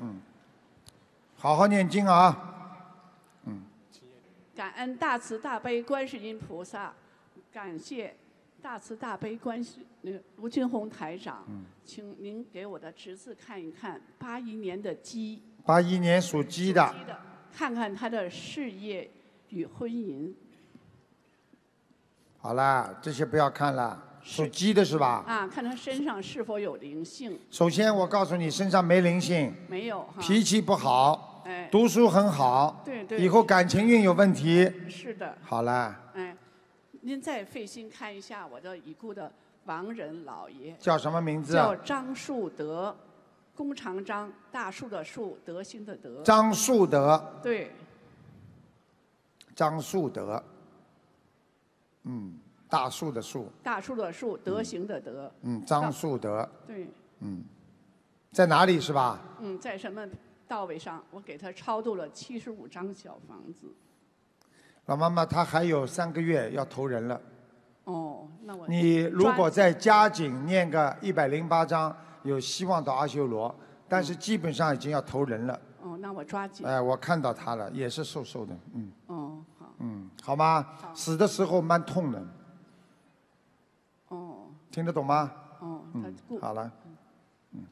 嗯，好好念经啊！嗯，感恩大慈大悲观世音菩萨，感谢大慈大悲观世个卢俊宏台长。嗯，请您给我的侄子看一看八一年的鸡。八一年属鸡的。看看他的事业与婚姻。好啦，这些不要看了，属鸡的是吧？啊，看他身上是否有灵性。首先，我告诉你，身上没灵性。没有。脾气不好。哎。读书很好。对对。以后感情运有问题。是的。好啦。哎，您再费心看一下我的已故的亡人老爷。叫什么名字？叫张树德，弓长张，大树的树，德行的德。张树德。对。张树德。嗯，大树的树，大树的树，德行的德，嗯，张树德，对，嗯，在哪里是吧？嗯，在什么道位上？我给他超度了七十五张小房子。老妈妈，她还有三个月要投人了。哦，那我你如果再加紧念个一百零八章，有希望到阿修罗，但是基本上已经要投人了。哦，那我抓紧。哎，我看到他了，也是瘦瘦的，嗯。好吗？死的时候蛮痛的。哦。听得懂吗？哦，好了。嗯。